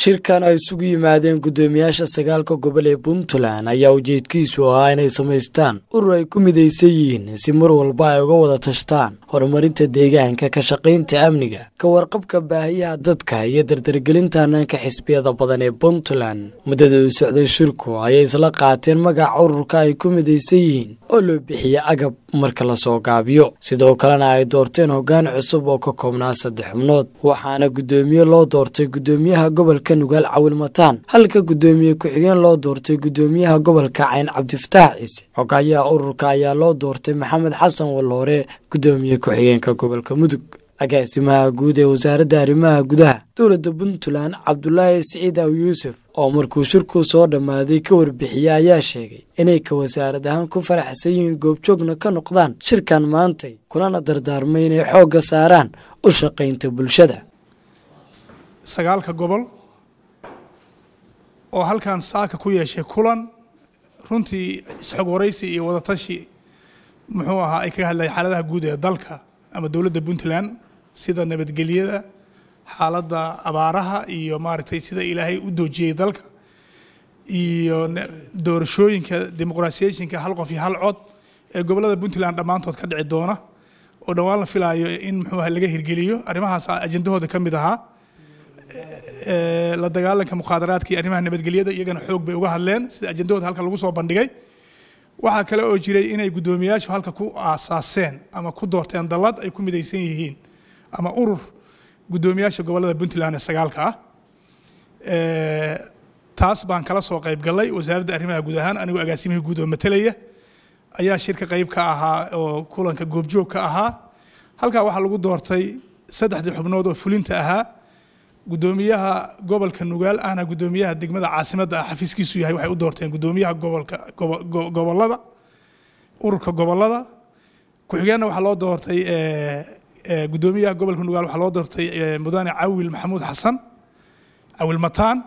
shirkan ay isugu yimaadeen guddoomiyaasha sagaalka gobol ee puntland ayaa ujeedkiisu ahaa inay samaystaan urur ay ku midaysan yihiin si mar walba ay uga wada tashtaan horumarinta deegaanka ka shaqaynta amniga ka warqabka baahiyaha dadka iyo dardargelinta hanaanka xisbiyada badan ee puntland muddada uu socday shirku ayay isla qaateen magaca ururka ay ku midaysan yihiin oo loo bixiya agab marka lasoo gaabiyo sidoo kalena ay doorteen hoggaan cusub oo ka koobnaa saddex xubnood waxaana guddoomiye loo doortay guddoomiyaha gobolka nugaal cawilmataan halka guddoomiye ku-xigeen loo doortay guddoomiyaha gobolka cayn cabdifataax ciise xogaayaha ururka ayaa loo doortay maxamed xasan walloore guddoomiye ku-xigeenka gobolka mudug agaasimaha guud ee wasaaradda arrimaha gudaha dowladda puntland cabdulaahi siciid aw yuusuf oo markuu shirku soo dhammaaday ka warbixiyey ayaa sheegay inay ka wasaarad ahaan ku faraxsan yihiin goobjoogna ka noqdaan shirkan maantay kulana dardaarmay inay xoogga saaraan u shaqaynta bulshada sagaalka gobol oo halkan saaka ku yeeshay kulan runtii isxog waraysi iyo wadatashi muxuu ahaa ay kaga hadlayen xaaladaha guud ee dalka ama dowladda puntland sida nabadgelyada xaaladda abaaraha iyo maaragtay sida ilaahay u doojiyey dalka iyo doorashooyinka dimuqraasiyeyshinka hal qof iyo hal cod ee gobollada puntland dhammaantood ka dhici doona oo dhowaan la filaayo in muxuuaha laga hirgeliyo arrimahaas ajendahooda ka mid ahaa la dagaalanka mukhaadaraadka iyo arrimaha nabadgelyada iyagana xoog bay uga hadleen sida ajendahooda halka lagu soo bandhigay waxaa kale oo jiray inay guddoomiyayaashu halka ku aasaaseen ama ku doorteen dallad ay ku midaysan yihiin ama urur guddoomiyaasha gobollada puntland ee sagaalka ah taas baan kala soo qaybgalay wasaaradda arrimaha guud ahaan anigoo agaasimihii guud oo matelaya ayaa shirka qayb ka ahaa oo kulanka goobjoog ka ahaa halkaa waxaa lagu doortay saddexdii xubnood oo fulinta ahaa guddoomiyaha gobolka nugaal ahna guddoomiyaha degmada caasimadda ah xafiiskiisu yahay waxay u doorteen guddoomiyaha gobolka gobollada ururka gobollada ku-xigeenna waxaa loo doortay gudoomiyaha gobolka nugaal waxaa loo doortay mudane cawil maxamuud xasan cawil mataan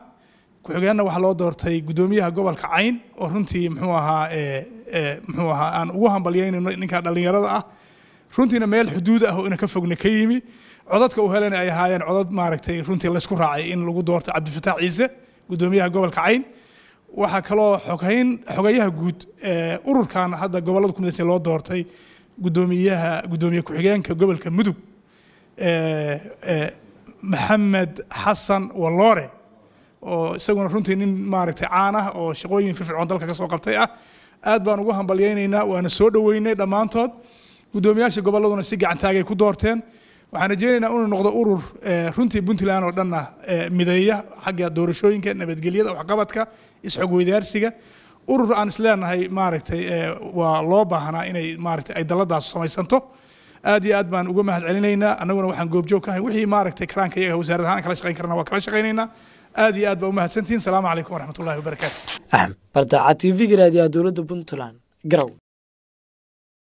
ku-xigeenna waxaa loo doortay gudoomiyaha gobolka cayn oo runtii muxuu ahaa muxuu ahaa aan ugu hambalyaynayno ninkaa dhallinyarada ah runtiina meel xuduud ah oo ina ka fogna ka yimi codadka u helana ay ahaayeen codad maaragtay runtii laysku raacay in lagu doorto cabdifataax ciise gudoomiyaha gobolka cayn waxaa kaloo xogayn xogayaha guud ururkan hadda gobollada ku midaysan loo doortay gudoomiyaha gudoomiye ku-xigeenka gobolka mudug maxamed xasan waloore oo isaguna runtii nin maaragtay caan ah oo shaqooyin firfircoon dalka ka soo qabtay ah aad baan ugu hambalyaynaynaa waana soo dhoweynay dhammaantood guddoomiyaasha gobolladuna si gacantaagay ku doorteen waxaan rajeynaynaa inuu noqdo urur runtii puntland oo dhanna mideeya xagga doorashooyinka nabadgelyada waxqabadka isxogweydaarsiga urur aan isleenahay maaragtay waa loo baahnaa inay maaragtay ay dalladaasu samaysanto aad iyo aad baan uga mahad celinaynaa annaguna waxaan goobjoog ka ahay wixii maaragtay karaanka iyaga wasaarad ahaan kala shaqayn karna waa kala shaqaynaynaa aad iyo aad baa u mahadsantihin salaamu calaykum waraxmatullahi wabarakaatu bardaca t v-ga raadiyaha dowladda puntland garow